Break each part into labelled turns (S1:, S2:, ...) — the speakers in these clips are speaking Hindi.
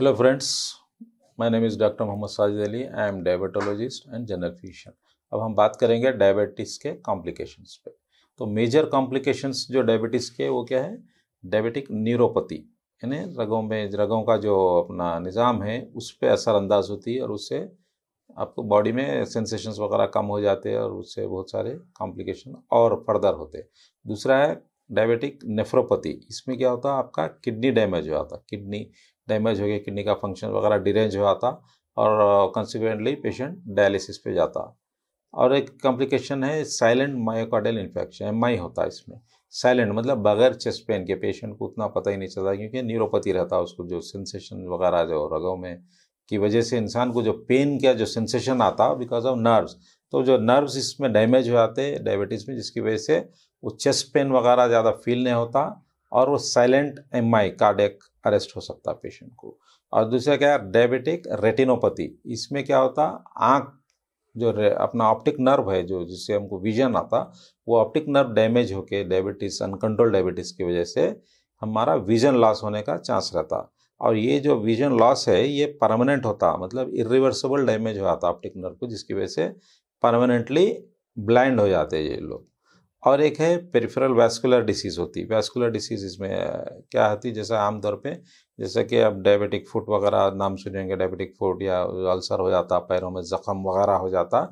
S1: hello friends my name is doctor Mohammad Sajid Ali I am diabetologist and general physician अब हम बात करेंगे डायबिटीज़ के कॉम्प्लिकेशंस पे तो मेजर कॉम्प्लिकेशंस जो डायबिटीज़ के वो क्या है डायबिटिक न्यूरोपैथी यानी रगों में रगों का जो अपना निज़ाम है उस पर असरअंदाज होती है और उससे आपको बॉडी में सेंसेशंस वगैरह कम हो जाते हैं और उससे बहुत सारे कॉम्प्लिकेशन और फर्दर होते दूसरा है डायबिटिक नेफ्रोपैथी इसमें क्या होता है आपका किडनी डैमेज हो जाता है किडनी डैमेज हो गया किडनी का फंक्शन वगैरह डिरेंज हो जाता और कंसिक्वेंटली पेशेंट डायलिसिस पे जाता और एक कॉम्प्लिकेशन है साइलेंट मायोकार्डियल इन्फेक्शन एम होता है इसमें साइलेंट मतलब बगैर चेस्ट पेन के पेशेंट को उतना पता ही नहीं चलता क्योंकि न्यूरोपैथी रहता है उसको जो सेंसेशन वगैरह जो रगों में की वजह से इंसान को जो पेन का जो सेंसेशन आता बिकॉज ऑफ नर्व्स तो जो नर्व्स इसमें डैमेज हो जाते डायबिटीज़ में जिसकी वजह से वो चेस्ट पेन वगैरह ज़्यादा फील नहीं होता और वो silent M I cardiac arrest हो सकता पेशेंट को और दूसरा क्या है डायबिटिक रेटिनोपैथी इसमें क्या होता आँख जो अपना ऑप्टिक नर्व है जो जिससे हमको विजन आता वो ऑप्टिक नर्व डैमेज होके डायबिटीज़ अनकंट्रोल डायबिटीज़ की वजह से हमारा विजन लॉस होने का चांस रहता और ये जो विजन लॉस है ये परमानेंट होता मतलब इरिवर्सिबल डैमेज हो जाता ऑप्टिक नर्व को जिसकी वजह से परमानेंटली ब्लाइंड हो जाते हैं ये लोग और एक है पेरिफेरल वैस्कुलर डिसीज़ होती वैस्कुलर डिसीज़ इसमें क्या होती है जैसे आमतौर पे जैसे कि आप डायबिटिक फुट वगैरह नाम सुनेंगे डायबिटिक फुट या अल्सर हो जाता पैरों में ज़ख़म वगैरह हो जाता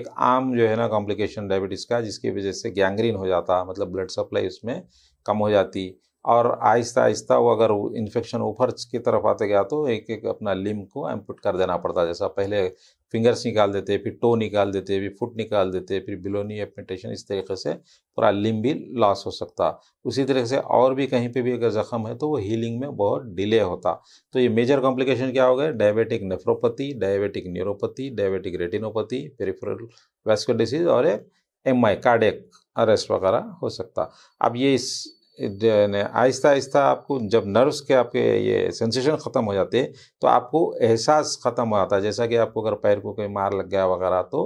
S1: एक आम जो है ना कॉम्प्लिकेशन डायबिटीज़ का जिसकी वजह से गैंग्रीन हो जाता मतलब ब्लड सप्लाई उसमें कम हो जाती और आहिस्ता आहिस्ता वो अगर इन्फेक्शन ऊपर की तरफ आते गया तो एक एक अपना लिम को एम्पुट कर देना पड़ता जैसा पहले फिंगर्स निकाल देते फिर टो निकाल देते फिर फुट निकाल देते फिर बिलोनी एपमेंटेशन इस तरीके से पूरा लिम भी लॉस हो सकता उसी तरीके से और भी कहीं पे भी अगर ज़ख़म है तो वो हीलिंग में बहुत डिले होता तो ये मेजर कॉम्प्लिकेशन क्या हो गए diabetic nephropathy diabetic neuropathy diabetic retinopathy peripheral vascular disease और एक एम आई कार्डिक अरेस्ट वगैरह हो सकता अब ये इस आहिस्ता आहिस्ता आपको जब नर्व्स के आपके ये सेंसेशन ख़त्म हो जाते तो आपको एहसास ख़त्म हो जाता है जैसा कि आपको अगर पैर को कोई मार लग गया वगैरह तो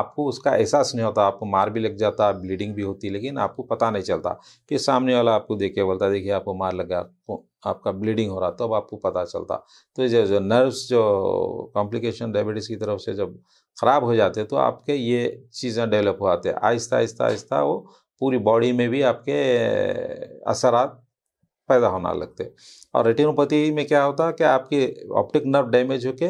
S1: आपको उसका एहसास नहीं होता आपको मार भी लग जाता ब्लीडिंग भी होती लेकिन आपको पता नहीं चलता कि सामने वाला आपको देख के बोलता देखिए आपको मार लग गया आपको आपका ब्लीडिंग हो रहा तो अब आपको पता चलता तो जो जो नर्व्स जो कॉम्प्लिकेशन डायबिटीज़ की तरफ से जब ख़राब हो जाते तो आपके ये चीज़ें डेवलप हो जाते आहिस्ता आहिस्ता आहिस्ता वो पूरी बॉडी में भी आपके असरात पैदा होना लगते और रेटिनोपैथी में क्या होता कि आपकी ऑप्टिक नर्व डैमेज होके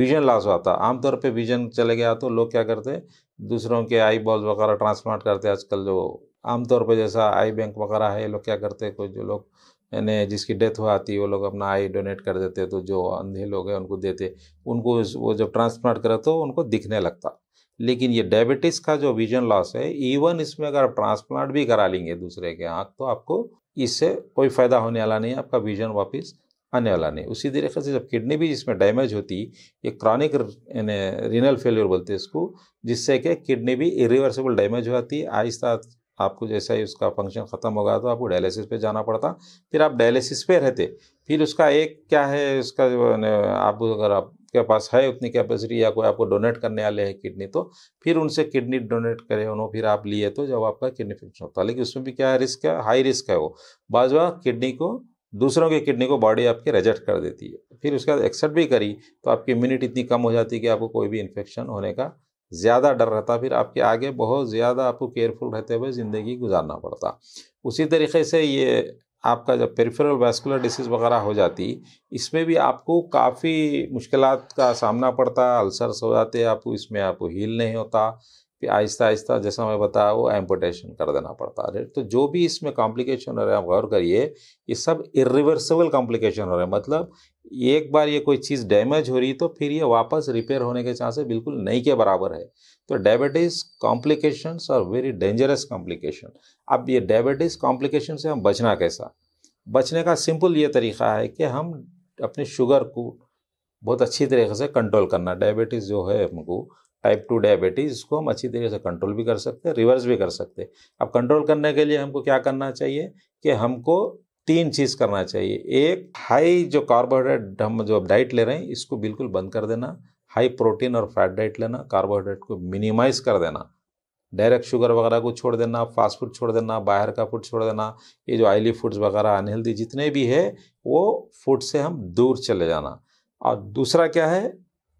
S1: विजन लॉस होता आमतौर पे विजन चले गया तो लोग क्या करते दूसरों के आई बॉल्स वगैरह ट्रांसप्लांट करते आजकल जो आमतौर पर जैसा आई बैंक वगैरह है ये लोग क्या करते हैं कुछ जो लोग यानी जिसकी डेथ हो आती है वो लोग अपना आई डोनेट कर देते तो जो अंधे लोग हैं उनको देते उनको वो जब ट्रांसप्लांट करे तो उनको दिखने लगता लेकिन ये डायबिटीज़ का जो विजन लॉस है इवन इसमें अगर आप ट्रांसप्लांट भी करा लेंगे दूसरे के आँख तो आपको इससे कोई फ़ायदा होने वाला नहीं आपका विजन वापस आने वाला नहीं उसी तरीके से जब किडनी भी इसमें डैमेज होती ये क्रॉनिक रिनल फेलियर बोलते हैं इसको जिससे कि किडनी भी इरिवर्सिबल डैमेज हो जाती है आहिस्ता आपको जैसा ही उसका फंक्शन ख़त्म हो गया तो आपको डायलिसिस पे जाना पड़ता फिर आप डायलिसिस पे रहते फिर उसका एक क्या है उसका जो आप अगर आप के पास है उतनी कैपेसिटी या कोई आपको डोनेट करने वाले हैं किडनी तो फिर उनसे किडनी डोनेट करें उन्होंने फिर आप लिए तो जब आपका किडनी फंक्शन होता है लेकिन उसमें भी क्या है रिस्क है हाई रिस्क है वो बाजवा किडनी को दूसरों की किडनी को बॉडी आपके रिजेक्ट कर देती है फिर उसके बाद एक्सेप्ट भी करी तो आपकी इम्यूनिटी इतनी कम हो जाती है कि आपको कोई भी इन्फेक्शन होने का ज़्यादा डर रहता फिर आपके आगे बहुत ज़्यादा आपको केयरफुल रहते हुए ज़िंदगी गुजारना पड़ता उसी तरीके से ये आपका जब पेरिफेरल वैस्कुलर डिसीज़ वगैरह हो जाती इसमें भी आपको काफ़ी मुश्किल का सामना पड़ता है अल्सर्स हो जाते हैं आपको इसमें आपको हील नहीं होता फिर आहिस्ता आहिस्ता जैसा मैं बताया वो एम्पोटेशन कर देना पड़ता है तो जो भी इसमें कॉम्प्लिकेशन हो रहे हैं आप गौर करिए ये सब इरिवर्सिबल कॉम्प्लिकेशन हो रहे हैं मतलब एक बार ये कोई चीज़ डैमेज हो रही तो फिर ये वापस रिपेयर होने के चांसेस बिल्कुल नहीं के बराबर है तो डायबिटीज़ कॉम्प्लिकेशंस और वेरी डेंजरस कॉम्प्लिकेशन अब ये डायबिटीज़ कॉम्प्लिकेशन से हम बचना कैसा बचने का सिंपल ये तरीका है कि हम अपने शुगर को बहुत अच्छी तरीके से कंट्रोल करना डायबिटीज़ जो है हमको टाइप टू डायबिटीज़ इसको हम अच्छी तरीके से कंट्रोल भी कर सकते हैं रिवर्स भी कर सकते हैं अब कंट्रोल करने के लिए हमको क्या करना चाहिए कि हमको तीन चीज़ करना चाहिए एक हाई जो कार्बोहाइड्रेट हम जो डाइट ले रहे हैं इसको बिल्कुल बंद कर देना हाई प्रोटीन और फैट डाइट लेना कार्बोहाइड्रेट को मिनिमाइज कर देना डायरेक्ट शुगर वगैरह को छोड़ देना फास्ट फूड छोड़ देना बाहर का फूड छोड़ देना ये जो ऑयली फूड्स वगैरह अनहेल्दी जितने भी है वो फूड से हम दूर चले जाना और दूसरा क्या है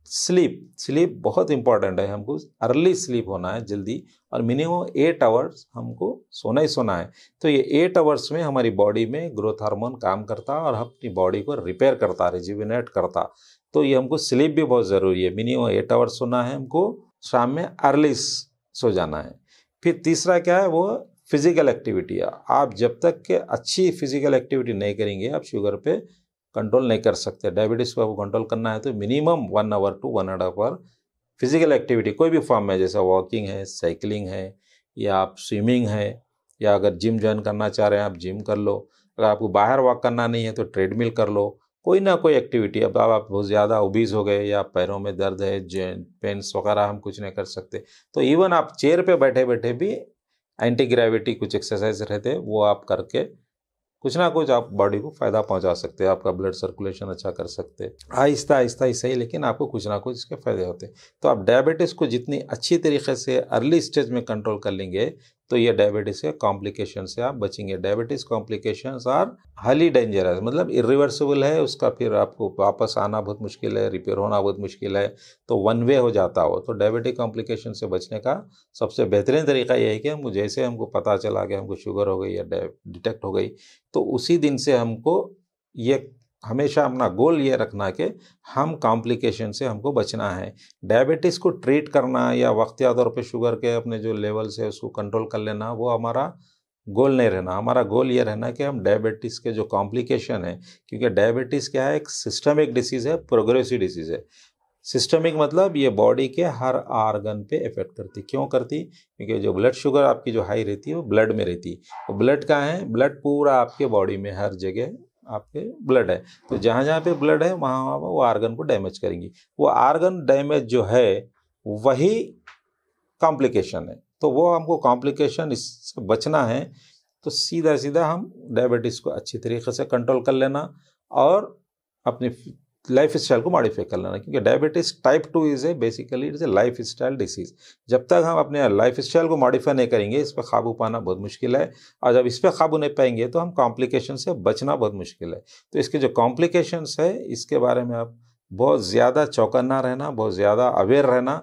S1: स्लीप स्लीप बहुत इंपॉर्टेंट है हमको अर्ली स्लीप होना है जल्दी और मिनिमम एट आवर्स हमको सोना ही सोना है तो ये एट आवर्स में हमारी बॉडी में ग्रोथ हार्मोन काम करता और अपनी बॉडी को रिपेयर करता रिजिविनेट करता तो ये हमको स्लीप भी बहुत ज़रूरी है मिनिमम एट आवर्स सोना है हमको शाम में अर्ली सो जाना है फिर तीसरा क्या है वो फिजिकल एक्टिविटी है आप जब तक के अच्छी फिजिकल एक्टिविटी नहीं करेंगे आप शुगर पे कंट्रोल नहीं कर सकते डायबिटीज़ को आपको कंट्रोल करना है तो minimum one hour to one and half hour physical activity कोई भी फॉर्म में जैसे वॉकिंग है साइकिलिंग है या आप स्विमिंग है या अगर जिम ज्वाइन करना चाह रहे हैं आप जिम कर लो अगर आपको बाहर वॉक करना नहीं है तो ट्रेडमिल कर लो कोई ना कोई एक्टिविटी अब आप बहुत ज़्यादा ओबीज हो गए या पैरों में दर्द है जॉइंट पेंस वगैरह हम कुछ नहीं कर सकते तो इवन आप चेयर पे बैठे बैठे भी एंटी ग्रेविटी कुछ एक्सरसाइज रहते हैं वो आप करके कुछ ना कुछ आप बॉडी को फ़ायदा पहुंचा सकते हैं आपका ब्लड सर्कुलेशन अच्छा कर सकते हैं आहिस्ता आहिस्ता ही सही लेकिन आपको कुछ ना कुछ इसके फ़ायदे होते हैं तो आप डायबिटीज़ को जितनी अच्छी तरीके से अर्ली स्टेज में कंट्रोल कर लेंगे तो ये डायबिटीज़ के कॉम्प्लिकेशन से आप बचेंगे diabetes complication are highly dangerous मतलब इरिवर्सिबल है उसका फिर आपको वापस आना बहुत मुश्किल है रिपेयर होना बहुत मुश्किल है तो वन वे हो जाता हो तो डायबिटिक कॉम्प्लिकेशन से बचने का सबसे बेहतरीन तरीका यह है कि हम जैसे हमको पता चला कि हमको शुगर हो गई या डिटेक्ट हो गई तो उसी दिन से हमको ये हमेशा अपना गोल ये रखना कि हम कॉम्प्लिकेशन से हमको बचना है डायबिटीज़ को ट्रीट करना या वक्तिया तौर पर शुगर के अपने जो लेवल्स है उसको कंट्रोल कर लेना वो हमारा गोल नहीं रहना हमारा गोल ये रहना कि हम डायबिटीज़ के जो कॉम्प्लिकेशन है क्योंकि डायबिटीज़ क्या है एक सिस्टमिक डिसीज़ है प्रोग्रेसिव डिसीज़ है सिस्टमिक मतलब ये बॉडी के हर आर्गन पे इफेक्ट करती क्यों करती क्योंकि जो ब्लड शुगर आपकी जो हाई रहती है वो ब्लड में रहती तो है ब्लड का है ब्लड पूरा आपके बॉडी में हर जगह आपके ब्लड है तो जहाँ जहाँ पे ब्लड है वहाँ वहाँ वो आर्गन को डैमेज करेंगी वो आर्गन डैमेज जो है वही कॉम्प्लिकेशन है तो वो हमको कॉम्प्लिकेशन इससे बचना है तो सीधा सीधा हम डायबिटीज़ को अच्छी तरीके से कंट्रोल कर लेना और अपनी लाइफ स्टाइल को मॉडिफाई कर लेना क्योंकि diabetes type two is a basically it's a lifestyle disease जब तक हम अपने लाइफ स्टाइल को मॉडिफाई नहीं करेंगे इस पर काबू पाना बहुत मुश्किल है और जब इस पर काबू नहीं पाएंगे तो हम कॉम्प्लिकेशन से बचना बहुत मुश्किल है तो इसके जो कॉम्प्लिकेशंस है इसके बारे में आप बहुत ज़्यादा चौकन्ना रहना बहुत ज़्यादा अवेयर रहना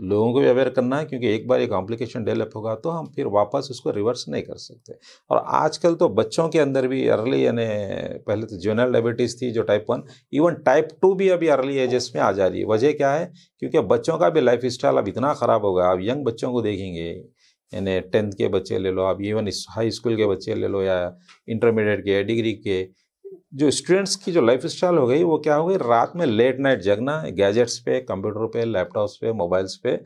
S1: लोगों को भी अवेयर करना है क्योंकि एक बार ये कॉम्प्लिकेशन डेवलप होगा तो हम फिर वापस उसको रिवर्स नहीं कर सकते और आजकल तो बच्चों के अंदर भी अर्ली यानी पहले तो जोनल डायबिटीज़ थी जो type one even type two भी अभी अर्ली एजेस में आ जा रही है वजह क्या है क्योंकि बच्चों का भी लाइफ स्टाइल अब इतना ख़राब होगा अब यंग बच्चों को देखेंगे यानी टेंथ के बच्चे ले लो आप इवन हाई स्कूल के बच्चे ले लो या इंटरमीडिएट के डिग्री के जो स्टूडेंट्स की जो लाइफ स्टाइल हो गई वो क्या हो गई रात में लेट नाइट जगना गैजेट्स पे कंप्यूटर पे लैपटॉप्स पे मोबाइल्स पे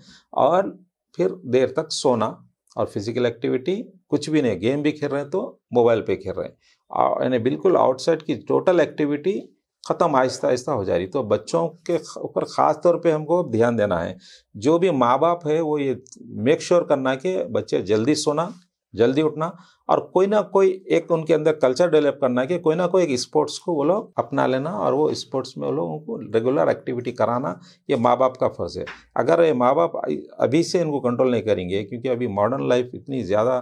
S1: और फिर देर तक सोना और फिजिकल एक्टिविटी कुछ भी नहीं गेम भी खेल रहे हैं तो मोबाइल पे खेल रहे हैं यानी बिल्कुल आउटसाइड की टोटल एक्टिविटी ख़त्म आहिस्ता आहिस्ता हो जा रही तो बच्चों के ऊपर ख़ास तौर पे हमको ध्यान देना है जो भी माँ बाप है वो ये मेक श्योर sure करना कि बच्चे जल्दी सोना जल्दी उठना और कोई ना कोई एक उनके अंदर कल्चर डेवलप करना है कि कोई ना कोई एक स्पोर्ट्स को वो लोग अपना लेना और वो स्पोर्ट्स में वो लोग उनको रेगुलर एक्टिविटी कराना ये माँ बाप का फर्ज है अगर ये माँ बाप अभी से इनको कंट्रोल नहीं करेंगे क्योंकि अभी मॉडर्न लाइफ इतनी ज़्यादा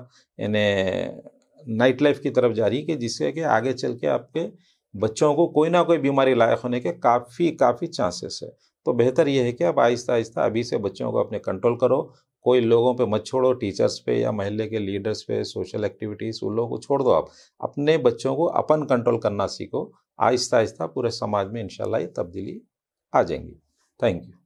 S1: इन्हें नाइट लाइफ की तरफ जा रही है कि जिससे कि आगे चल के आपके बच्चों को कोई ना कोई बीमारी लायक होने के काफ़ी काफ़ी चांसेस है तो बेहतर यह है कि आप आहिस्ता आहिस्ता अभी से बच्चों को अपने कंट्रोल करो कोई लोगों पे मत छोड़ो टीचर्स पे या महल्ले के लीडर्स पे सोशल एक्टिविटीज़ उन लोगों को छोड़ दो आप अपने बच्चों को अपन कंट्रोल करना सीखो आहिस्ता आहिस्ता पूरे समाज में इंशाल्लाह ये तब्दीली आ जाएंगी थैंक यू